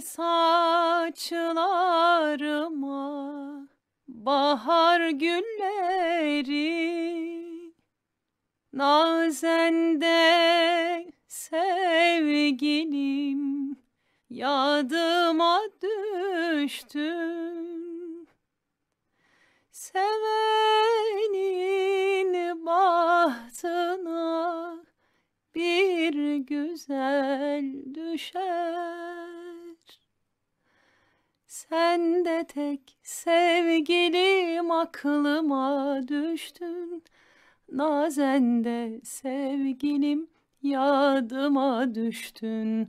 saçlarıma bahar gülleri Nazende sevgilim yadıma düştüm Sevenin bahtına bir güzel düşer tek sevgilim aklıma düştün Nazende sevgilim yadıma düştün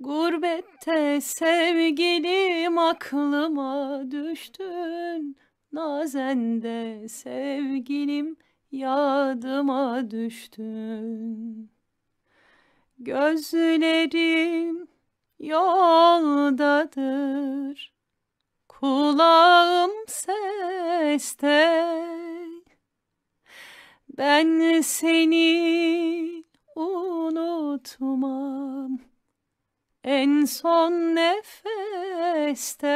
Gurbette sevgilim aklıma düştün Nazende sevgilim yadıma düştün Gözlerim yoldadır Kulağım seste Ben seni unutmam En son nefeste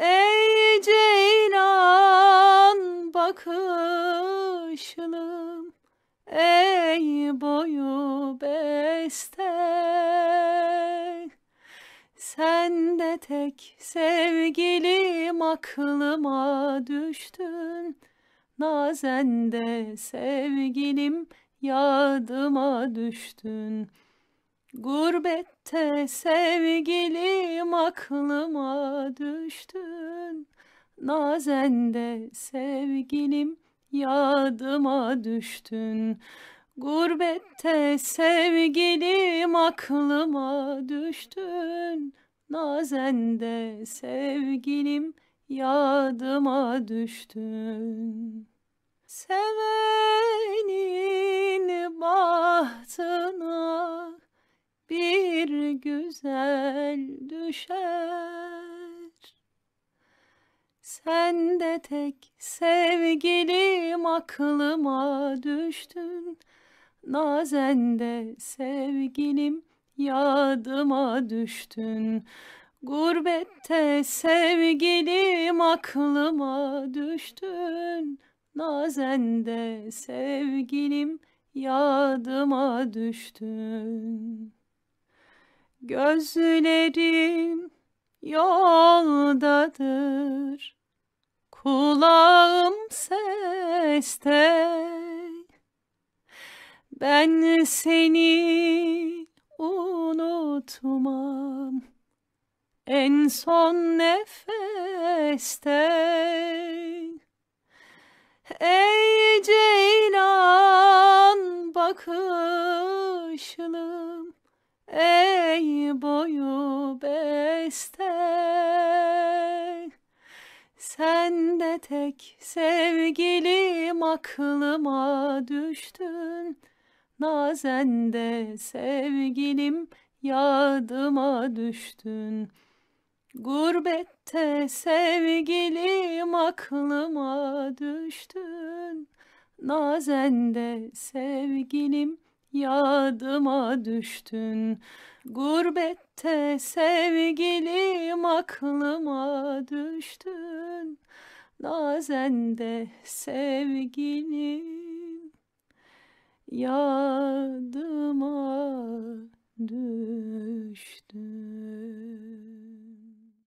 Ey ceylan bakışlım Ey boyu beste sen de tek sevgilim aklıma düştün. Nazen de sevgilim yadıma düştün. Gurbette sevgilim aklıma düştün. Nazen de sevgilim yadıma düştün. Gurbette sevgilim aklıma düştün gün nazende sevgilim yadıma düştün. Sevenin bahtına bir güzel düşer. Sen de tek sevgilim aklıma düştün. Nazende sevgilim yadıma düştün Gurbette sevgilim aklıma düştün Nazende sevgilim yadıma düştün Gözlerim yoldadır Kulağım seste Ben seni unutmam en son nefeste Ey ceylan bakışlım Ey boyu beste Sen de tek sevgilim aklıma düştün nazende sevgilim yadıma düştün. Gurbette sevgilim aklıma düştün. Nazende sevgilim yadıma düştün. Gurbette sevgilim aklıma düştün. Nazende sevgilim yadıma de